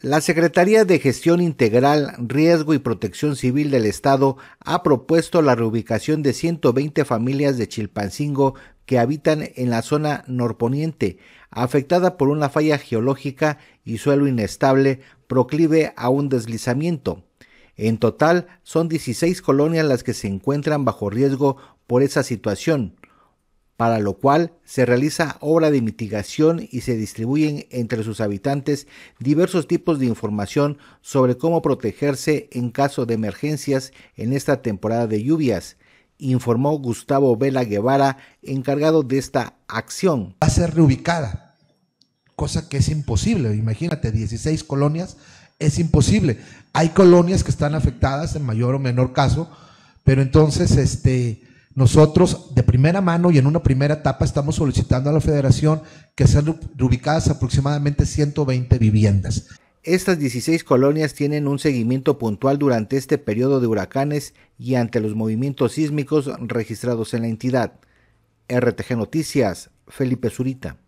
La Secretaría de Gestión Integral, Riesgo y Protección Civil del Estado ha propuesto la reubicación de 120 familias de Chilpancingo que habitan en la zona norponiente, afectada por una falla geológica y suelo inestable proclive a un deslizamiento. En total, son 16 colonias las que se encuentran bajo riesgo por esa situación para lo cual se realiza obra de mitigación y se distribuyen entre sus habitantes diversos tipos de información sobre cómo protegerse en caso de emergencias en esta temporada de lluvias, informó Gustavo Vela Guevara, encargado de esta acción. Va a ser reubicada, cosa que es imposible, imagínate, 16 colonias, es imposible. Hay colonias que están afectadas en mayor o menor caso, pero entonces este nosotros de primera mano y en una primera etapa estamos solicitando a la federación que sean ubicadas aproximadamente 120 viviendas. Estas 16 colonias tienen un seguimiento puntual durante este periodo de huracanes y ante los movimientos sísmicos registrados en la entidad. RTG Noticias, Felipe Zurita.